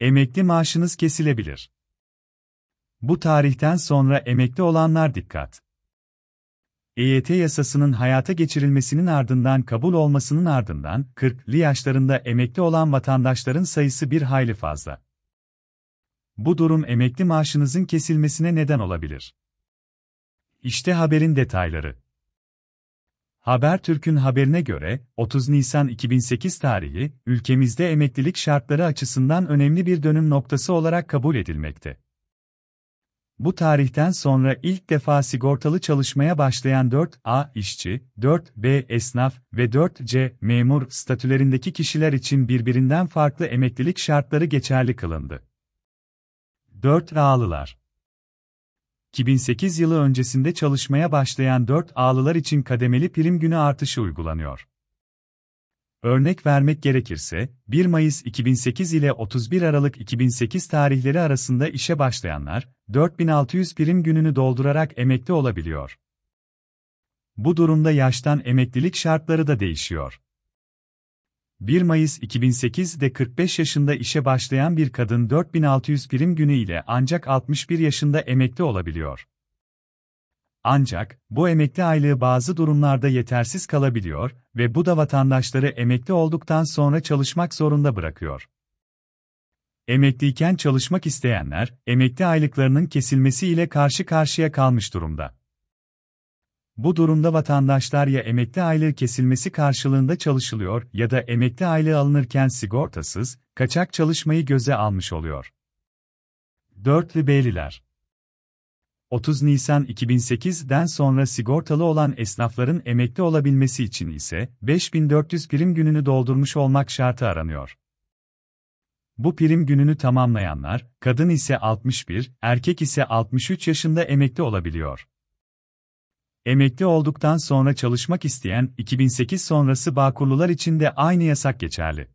Emekli maaşınız kesilebilir. Bu tarihten sonra emekli olanlar dikkat. EYT yasasının hayata geçirilmesinin ardından kabul olmasının ardından 40'lı yaşlarında emekli olan vatandaşların sayısı bir hayli fazla. Bu durum emekli maaşınızın kesilmesine neden olabilir. İşte haberin detayları. Habertürk'ün haberine göre, 30 Nisan 2008 tarihi, ülkemizde emeklilik şartları açısından önemli bir dönüm noktası olarak kabul edilmekte. Bu tarihten sonra ilk defa sigortalı çalışmaya başlayan 4A işçi, 4B esnaf ve 4C memur statülerindeki kişiler için birbirinden farklı emeklilik şartları geçerli kılındı. 4A'lılar 2008 yılı öncesinde çalışmaya başlayan 4 ağlılar için kademeli prim günü artışı uygulanıyor. Örnek vermek gerekirse, 1 Mayıs 2008 ile 31 Aralık 2008 tarihleri arasında işe başlayanlar, 4600 prim gününü doldurarak emekli olabiliyor. Bu durumda yaştan emeklilik şartları da değişiyor. 1 Mayıs 2008'de 45 yaşında işe başlayan bir kadın 4600 prim günü ile ancak 61 yaşında emekli olabiliyor. Ancak, bu emekli aylığı bazı durumlarda yetersiz kalabiliyor ve bu da vatandaşları emekli olduktan sonra çalışmak zorunda bırakıyor. Emekliyken çalışmak isteyenler, emekli aylıklarının kesilmesiyle karşı karşıya kalmış durumda. Bu durumda vatandaşlar ya emekli aylığı kesilmesi karşılığında çalışılıyor ya da emekli aylığı alınırken sigortasız, kaçak çalışmayı göze almış oluyor. Dörtlü Beyliler 30 Nisan 2008'den sonra sigortalı olan esnafların emekli olabilmesi için ise 5400 prim gününü doldurmuş olmak şartı aranıyor. Bu prim gününü tamamlayanlar, kadın ise 61, erkek ise 63 yaşında emekli olabiliyor. Emekli olduktan sonra çalışmak isteyen 2008 sonrası bağkurlular için de aynı yasak geçerli.